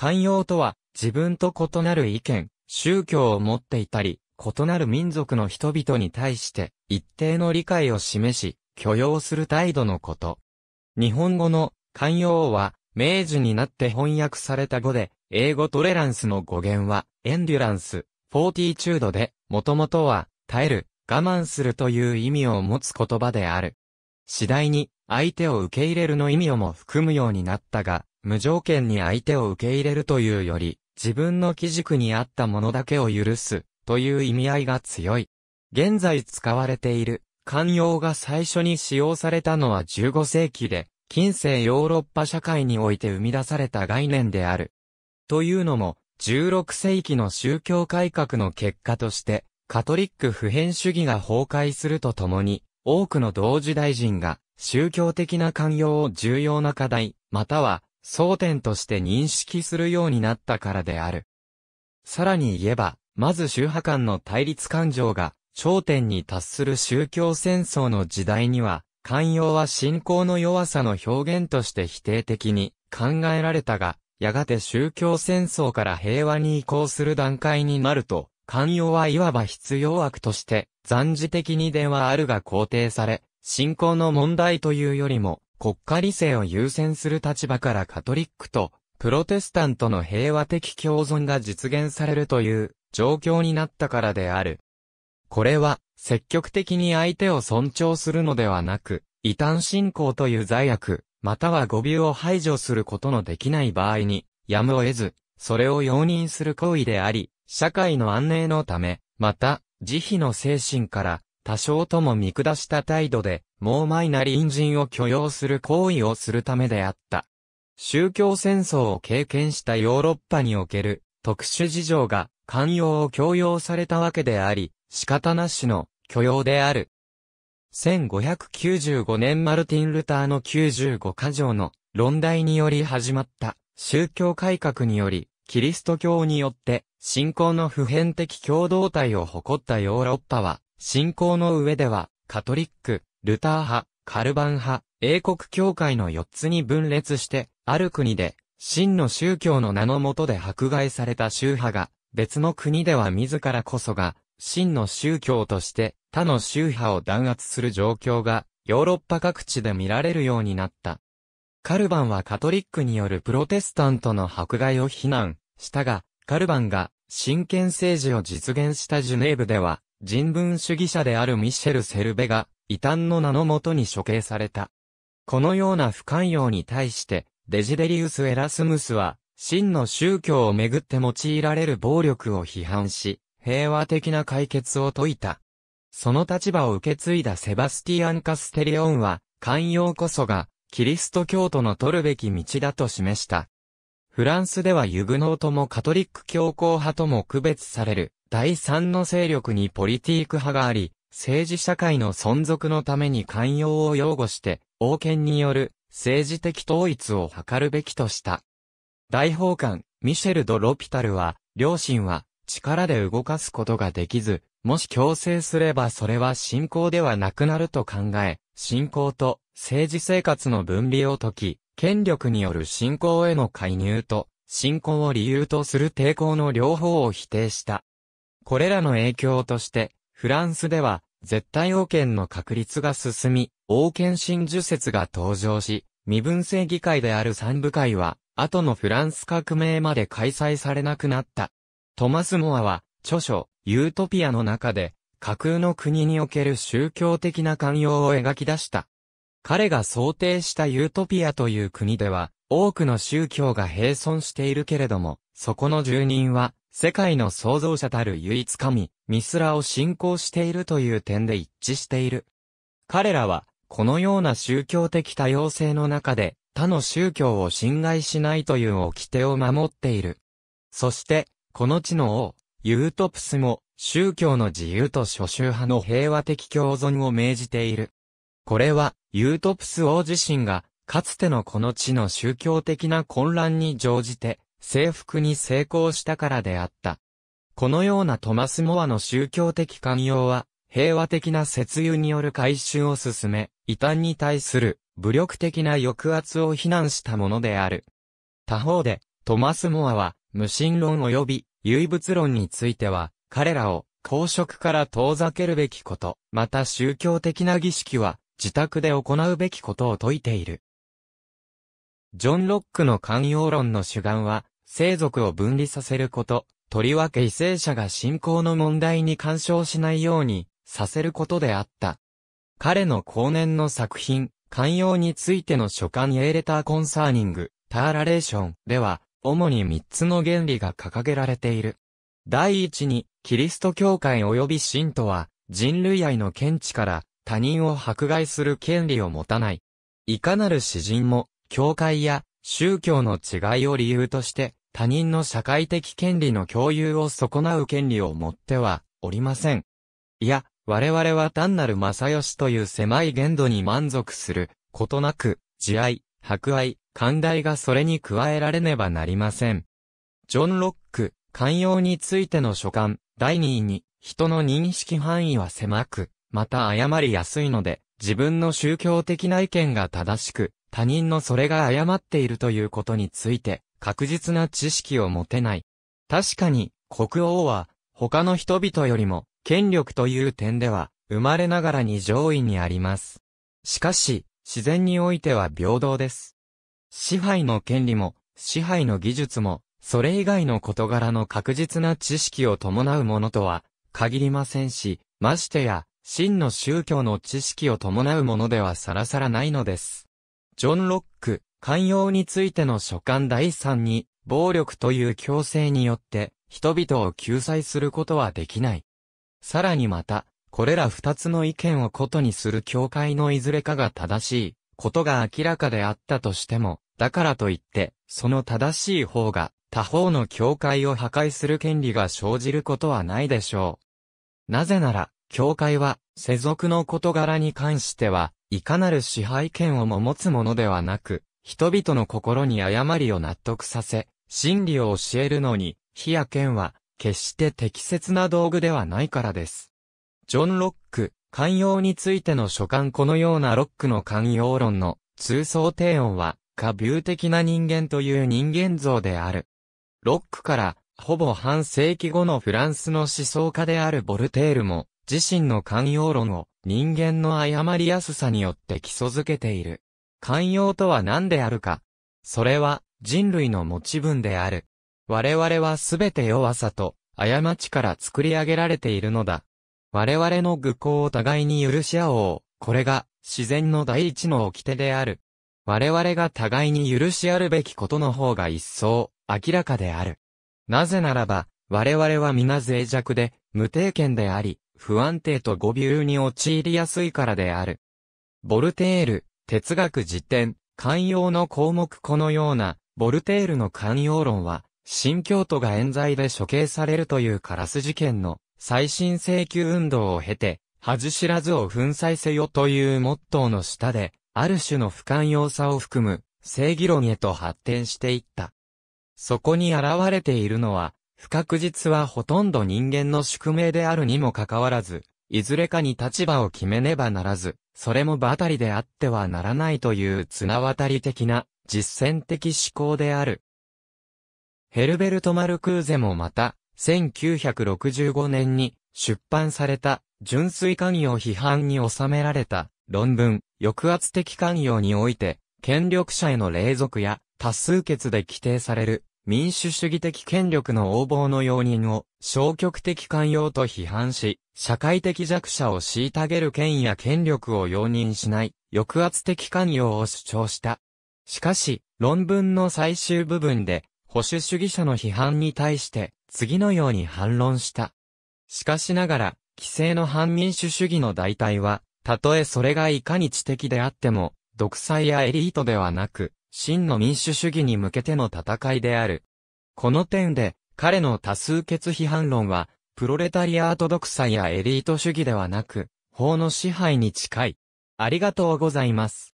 寛容とは、自分と異なる意見、宗教を持っていたり、異なる民族の人々に対して、一定の理解を示し、許容する態度のこと。日本語の、寛容は、明治になって翻訳された語で、英語トレランスの語源は、エンデュランス、フォーティチュードで、もともとは、耐える、我慢するという意味を持つ言葉である。次第に、相手を受け入れるの意味をも含むようになったが、無条件に相手を受け入れるというより、自分の基軸にあったものだけを許す、という意味合いが強い。現在使われている、寛容が最初に使用されたのは15世紀で、近世ヨーロッパ社会において生み出された概念である。というのも、16世紀の宗教改革の結果として、カトリック普遍主義が崩壊するとともに、多くの同時代人が宗教的な寛容を重要な課題、または争点として認識するようになったからである。さらに言えば、まず宗派間の対立感情が頂点に達する宗教戦争の時代には、寛容は信仰の弱さの表現として否定的に考えられたが、やがて宗教戦争から平和に移行する段階になると、寛容はいわば必要悪として、暫時的に電話あるが肯定され、信仰の問題というよりも、国家理性を優先する立場からカトリックと、プロテスタントの平和的共存が実現されるという状況になったからである。これは、積極的に相手を尊重するのではなく、異端信仰という罪悪、または語尾を排除することのできない場合に、やむを得ず、それを容認する行為であり、社会の安寧のため、また、慈悲の精神から、多少とも見下した態度で、もうマイな隣人を許容する行為をするためであった。宗教戦争を経験したヨーロッパにおける特殊事情が寛容を強要されたわけであり、仕方なしの許容である。1595年マルティン・ルターの95箇条の論題により始まった宗教改革により、キリスト教によって信仰の普遍的共同体を誇ったヨーロッパは、信仰の上では、カトリック、ルター派、カルバン派、英国教会の4つに分裂して、ある国で、真の宗教の名の下で迫害された宗派が、別の国では自らこそが、真の宗教として他の宗派を弾圧する状況がヨーロッパ各地で見られるようになった。カルバンはカトリックによるプロテスタントの迫害を非難したが、カルバンが真剣政治を実現したジュネーブでは人文主義者であるミシェル・セルベが、異端の名のもとに処刑された。このような不寛容に対して、デジデリウス・エラスムスは、真の宗教をめぐって用いられる暴力を批判し、平和的な解決を説いた。その立場を受け継いだセバスティアン・カステリオンは、寛容こそが、キリスト教徒の取るべき道だと示した。フランスではユグノーともカトリック教皇派とも区別される、第三の勢力にポリティーク派があり、政治社会の存続のために寛容を擁護して、王権による政治的統一を図るべきとした。大法官、ミシェル・ド・ロピタルは、両親は力で動かすことができず、もし強制すればそれは信仰ではなくなると考え、信仰と政治生活の分離を解き、権力による信仰への介入と、信仰を理由とする抵抗の両方を否定した。これらの影響として、フランスでは、絶対王権の確立が進み、王権真珠説が登場し、身分制議会である三部会は、後のフランス革命まで開催されなくなった。トマス・モアは、著書、ユートピアの中で、架空の国における宗教的な寛容を描き出した。彼が想定したユートピアという国では、多くの宗教が並存しているけれども、そこの住人は、世界の創造者たる唯一神、ミスラを信仰しているという点で一致している。彼らは、このような宗教的多様性の中で、他の宗教を侵害しないという掟を守っている。そして、この地の王、ユートプスも、宗教の自由と諸宗派の平和的共存を命じている。これは、ユートプス王自身が、かつてのこの地の宗教的な混乱に乗じて、征服に成功したからであった。このようなトマス・モアの宗教的寛容は、平和的な節油による改修を進め、異端に対する武力的な抑圧を非難したものである。他方で、トマス・モアは、無神論及び唯物論については、彼らを公職から遠ざけるべきこと、また宗教的な儀式は、自宅で行うべきことを説いている。ジョン・ロックの寛容論の主眼は、生族を分離させること、とりわけ為政者が信仰の問題に干渉しないようにさせることであった。彼の後年の作品、寛容についての書簡エーレターコンサーニング、ターラレーションでは、主に3つの原理が掲げられている。第一に、キリスト教会及び信徒は、人類愛の見地から、他人を迫害する権利を持たない。いかなる詩人も、教会や宗教の違いを理由として、他人の社会的権利の共有を損なう権利を持ってはおりません。いや、我々は単なる正義という狭い限度に満足することなく、慈愛、博愛、寛大がそれに加えられねばなりません。ジョン・ロック、寛容についての書簡、第2位に、人の認識範囲は狭く、また誤りやすいので、自分の宗教的な意見が正しく、他人のそれが誤っているということについて、確実な知識を持てない。確かに、国王は、他の人々よりも、権力という点では、生まれながらに上位にあります。しかし、自然においては平等です。支配の権利も、支配の技術も、それ以外の事柄の確実な知識を伴うものとは、限りませんし、ましてや、真の宗教の知識を伴うものではさらさらないのです。ジョン・ロック、寛容についての書簡第3に、暴力という強制によって、人々を救済することはできない。さらにまた、これら二つの意見をことにする教会のいずれかが正しい、ことが明らかであったとしても、だからといって、その正しい方が、他方の教会を破壊する権利が生じることはないでしょう。なぜなら、教会は、世俗の事柄に関しては、いかなる支配権をも持つものではなく、人々の心に誤りを納得させ、真理を教えるのに、火や剣は、決して適切な道具ではないからです。ジョン・ロック、寛容についての書簡このようなロックの寛容論の通奏低音は、過病的な人間という人間像である。ロックから、ほぼ半世紀後のフランスの思想家であるボルテールも、自身の寛容論を人間の誤りやすさによって基礎づけている。寛容とは何であるかそれは人類の持ち分である。我々はすべて弱さと過ちから作り上げられているのだ。我々の愚行を互いに許し合おう。これが自然の第一の掟である。我々が互いに許し合るべきことの方が一層明らかである。なぜならば、我々は皆脆弱で無定見であり、不安定と誤謬に陥りやすいからである。ボルテール、哲学辞典、寛容の項目このような、ボルテールの寛容論は、新教徒が冤罪で処刑されるというカラス事件の再審請求運動を経て、恥知らずを粉砕せよというモットーの下で、ある種の不寛容さを含む正義論へと発展していった。そこに現れているのは、不確実はほとんど人間の宿命であるにもかかわらず、いずれかに立場を決めねばならず、それもばたりであってはならないという綱渡り的な実践的思考である。ヘルベルト・マルクーゼもまた、1965年に出版された純粋関与批判に収められた論文、抑圧的関与において、権力者への隷属や多数決で規定される民主主義的権力の横暴の容認を消極的寛容と批判し、社会的弱者を虐げる権や権力を容認しない、抑圧的寛容を主張した。しかし、論文の最終部分で、保守主義者の批判に対して、次のように反論した。しかしながら、規制の反民主主義の代替は、たとえそれがいかに知的であっても、独裁やエリートではなく、真の民主主義に向けての戦いである。この点で、彼の多数決批判論は、プロレタリアート独裁やエリート主義ではなく、法の支配に近い。ありがとうございます。